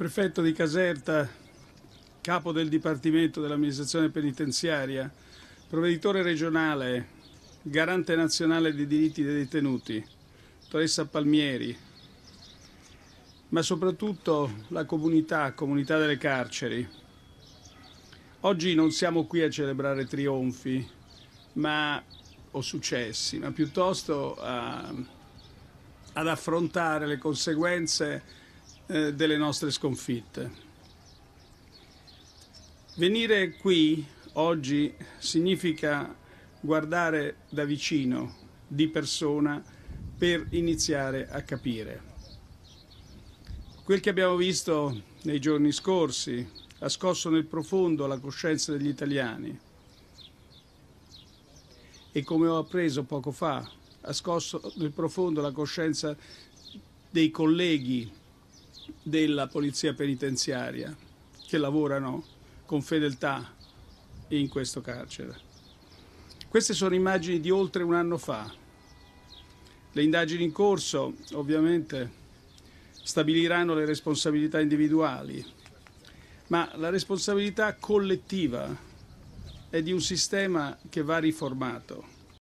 prefetto di Caserta, capo del Dipartimento dell'amministrazione penitenziaria, provveditore regionale, garante nazionale dei diritti dei detenuti, dottoressa Palmieri, ma soprattutto la comunità, comunità delle carceri. Oggi non siamo qui a celebrare trionfi ma, o successi, ma piuttosto a, ad affrontare le conseguenze eh, delle nostre sconfitte. Venire qui oggi significa guardare da vicino, di persona, per iniziare a capire. Quel che abbiamo visto nei giorni scorsi ha scosso nel profondo la coscienza degli italiani e come ho appreso poco fa ha scosso nel profondo la coscienza dei colleghi della polizia penitenziaria che lavorano con fedeltà in questo carcere. Queste sono immagini di oltre un anno fa. Le indagini in corso ovviamente stabiliranno le responsabilità individuali, ma la responsabilità collettiva è di un sistema che va riformato